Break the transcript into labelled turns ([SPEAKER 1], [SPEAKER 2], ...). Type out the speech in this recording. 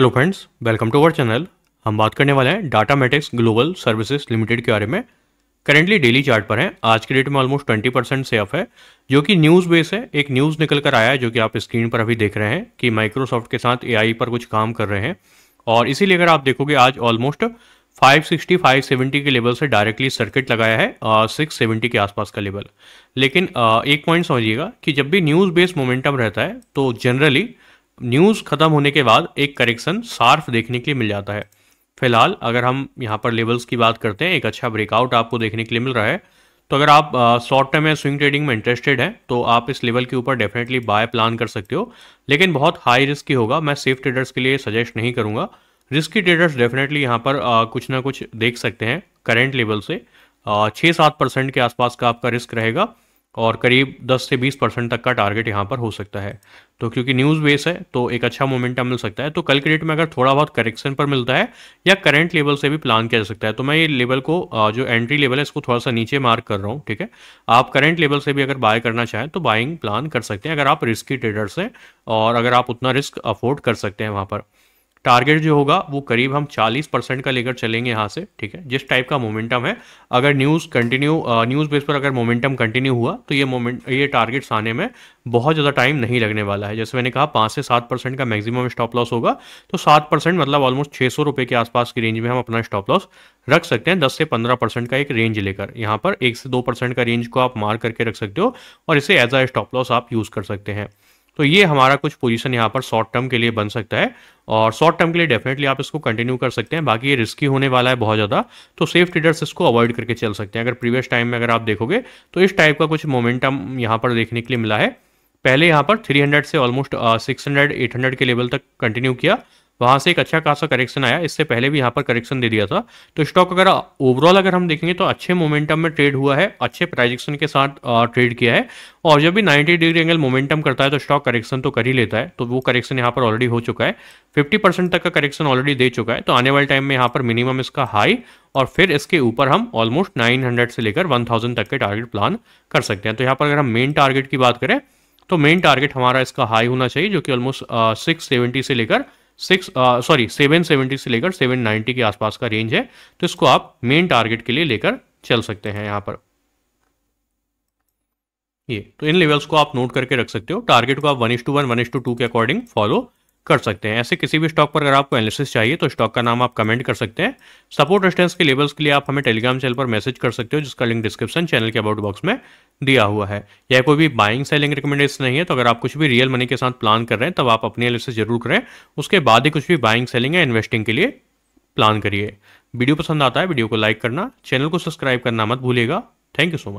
[SPEAKER 1] hello friends welcome to our channel हम बात करने वाले हैं डाटा मेटिक्स ग्लोबल सर्विसेज लिमिटेड के बारे में करेंटली डेली चार्ट पर हैं आज के डेट में ऑलमोस्ट ट्वेंटी परसेंट से अप है जो कि न्यूज़ बेस है एक न्यूज़ निकल कर आया है जो कि आप स्क्रीन पर अभी देख रहे हैं कि माइक्रोसॉफ्ट के साथ ए पर कुछ काम कर रहे हैं और इसीलिए अगर आप देखोगे आज ऑलमोस्ट फाइव सेवेंटी के लेवल से डायरेक्टली सर्किट लगाया है सिक्स सेवेंटी के आसपास का लेवल लेकिन एक पॉइंट समझिएगा कि जब भी न्यूज़ बेस्ड मोमेंटम रहता है तो जनरली न्यूज़ ख़त्म होने के बाद एक करेक्शन सार्फ देखने के लिए मिल जाता है फिलहाल अगर हम यहाँ पर लेवल्स की बात करते हैं एक अच्छा ब्रेकआउट आपको देखने के लिए मिल रहा है तो अगर आप शॉर्ट टर्म या स्विंग ट्रेडिंग में इंटरेस्टेड हैं तो आप इस लेवल के ऊपर डेफिनेटली बाय प्लान कर सकते हो लेकिन बहुत हाई रिस्क ही होगा मैं सेफ ट्रेडर्स के लिए सजेस्ट नहीं करूँगा रिस्की ट्रेडर्स डेफिनेटली यहाँ पर आ, कुछ ना कुछ देख सकते हैं करेंट लेवल से छः सात परसेंट के आसपास का आपका रिस्क रहेगा और करीब 10 से 20 परसेंट तक का टारगेट यहाँ पर हो सकता है तो क्योंकि न्यूज़ बेस है तो एक अच्छा मोमेंटम मिल सकता है तो कल के डेट में अगर थोड़ा बहुत करेक्शन पर मिलता है या करंट लेवल से भी प्लान किया जा सकता है तो मैं ये लेवल को जो एंट्री लेवल है इसको थोड़ा सा नीचे मार्क कर रहा हूँ ठीक है आप करंट लेवल से भी अगर बाय करना चाहें तो बाइंग प्लान कर सकते हैं अगर आप रिस्की ट्रेडर्स हैं और अगर आप उतना रिस्क अफोर्ड कर सकते हैं वहाँ पर टारगेट जो होगा वो करीब हम 40 परसेंट का लेकर चलेंगे यहाँ से ठीक है जिस टाइप का मोमेंटम है अगर न्यूज़ कंटिन्यू न्यूज़ बेस पर अगर मोमेंटम कंटिन्यू हुआ तो ये मोमेंट ये टारगेट्स आने में बहुत ज़्यादा टाइम नहीं लगने वाला है जैसे मैंने कहा पाँच से सात परसेंट का मैक्सिमम स्टॉप लॉस होगा तो सात परसेंट मतलब ऑलमोस्ट छः सौ रुपये के आसपास की रेंज में हम अपना स्टॉप लॉस रख सकते हैं दस से पंद्रह परसेंट का एक रेंज लेकर यहाँ पर एक से दो परसेंट का रेंज को आप मार करके रख सकते हो और इसे एज आ स्टॉप लॉस आप यूज़ कर सकते हैं तो ये हमारा कुछ पोजीशन यहाँ पर शॉर्ट टर्म के लिए बन सकता है और शॉर्ट टर्म के लिए डेफिनेटली आप इसको कंटिन्यू कर सकते हैं बाकी ये रिस्की होने वाला है बहुत ज़्यादा तो सेफ ट्रेडर्स इसको अवॉइड करके चल सकते हैं अगर प्रीवियस टाइम में अगर आप देखोगे तो इस टाइप का कुछ मोमेंटम यहाँ पर देखने के लिए मिला है पहले यहाँ पर थ्री से ऑलमोस्ट सिक्स हंड्रेड के लेवल तक कंटिन्यू किया वहां से एक अच्छा खासा करेक्शन आया इससे पहले भी यहाँ पर करेक्शन दे दिया था तो स्टॉक अगर ओवरऑल अगर हम देखेंगे तो अच्छे मोमेंटम में ट्रेड हुआ है अच्छे प्राइजेक्शन के साथ ट्रेड किया है और जब भी 90 डिग्री एंगल मोमेंटम करता है तो स्टॉक करेक्शन तो कर ही लेता है तो वो करेक्शन यहाँ पर ऑलरेडी हो चुका है फिफ्टी तक का करेक्शन ऑलरेडी दे चुका है तो आने वाले टाइम में यहाँ पर मिनिमम इसका हाई और फिर इसके ऊपर हम ऑलमोस्ट नाइन से लेकर वन तक के टारगेट प्लान कर सकते हैं तो यहाँ पर अगर हम मेन टारगेट की बात करें तो मेन टारगेट हमारा इसका हाई होना चाहिए जो कि ऑलमोस्ट सिक्स सेवेंटी से लेकर सिक्स सॉरी सेवन सेवेंटी से लेकर सेवन नाइन्टी के आसपास का रेंज है तो इसको आप मेन टारगेट के लिए लेकर चल सकते हैं यहां पर ये तो इन लेवल्स को आप नोट करके रख सकते हो टारगेट को आप one is to one one is to two के अकॉर्डिंग फॉलो कर सकते हैं ऐसे किसी भी स्टॉक पर अगर आपको एनालिसिस चाहिए तो स्टॉक का नाम आप कमेंट कर सकते हैं सपोर्ट रेस्टेंस के लेवल्स के लिए आप हमें टेलीग्राम चैनल पर मैसेज कर सकते हो जिसका लिंक डिस्क्रिप्शन चैनल के अबाउट बॉक्स में दिया हुआ है या कोई भी बाइंग सेलिंग रिकमेंडेशन नहीं है तो अगर आप कुछ भी रियल मनी के साथ प्लान कर रहे हैं तब आप अपनी एनालिसिस जरूर करें उसके बाद ही कुछ भी बाइंग सेलिंग या इन्वेस्टिंग के लिए प्लान करिए वीडियो पसंद आता है वीडियो को लाइक करना चैनल को सब्सक्राइब करना मत भूलिएगा थैंक यू सो मच